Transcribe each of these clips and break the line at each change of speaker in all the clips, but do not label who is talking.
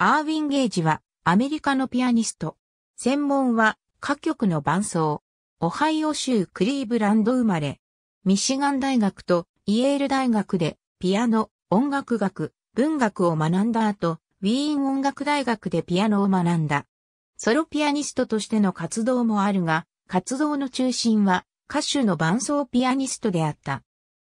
アーウィン・ゲージはアメリカのピアニスト。専門
は歌曲の伴奏。オハイオ州クリーブランド生まれ。ミシガン大学とイエール大学でピアノ、音楽学、文学を学んだ後、ウィーン音楽大学でピアノを学んだ。ソロピアニストとしての活動もあるが、活動の中心は歌手の伴奏ピアニストであった。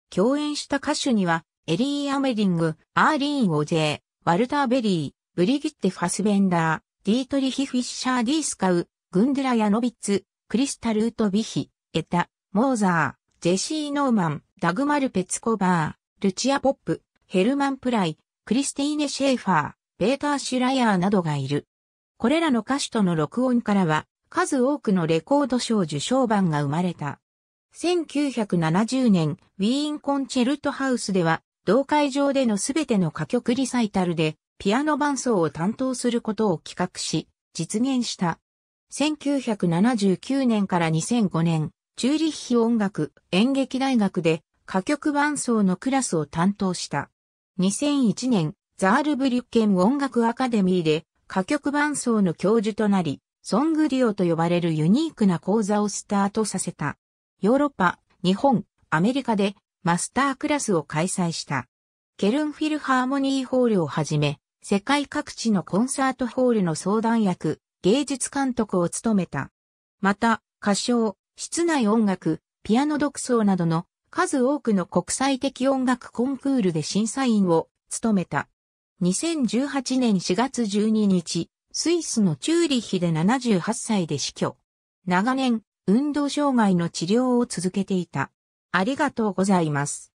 共演した歌手には、エリー・アメリング、アーリーン・オジェー、ワルター・ベリー、ブリギッテ・ファスベンダー、ディートリヒ・フィッシャー・ディースカウ、グンデラ・ヤノビッツ、クリスタル・ート・ビヒ、エタ、モーザー、ジェシー・ノーマン、ダグマル・ペツコバー、ルチア・ポップ、ヘルマン・プライ、クリスティーネ・シェーファー、ベーター・シュラヤーなどがいる。これらの歌手との録音からは、数多くのレコード賞受賞版が生まれた。1970年、ウィーンコンチェルトハウスでは、同会場でのすべての歌曲リサイタルで、ピアノ伴奏を担当することを企画し、実現した。1979年から2005年、チューリッヒ音楽演劇大学で歌曲伴奏のクラスを担当した。2001年、ザールブリュッケン音楽アカデミーで歌曲伴奏の教授となり、ソングリオと呼ばれるユニークな講座をスタートさせた。ヨーロッパ、日本、アメリカでマスタークラスを開催した。ケルンフィルハーモニーホールをはじめ、世界各地のコンサートホールの相談役、芸術監督を務めた。また、歌唱、室内音楽、ピアノ独奏などの数多くの国際的音楽コンクールで審査員を務めた。2018年4月12日、スイスのチューリッヒで78歳で
死去。長年、運動障害の治療を続けていた。ありがとうございます。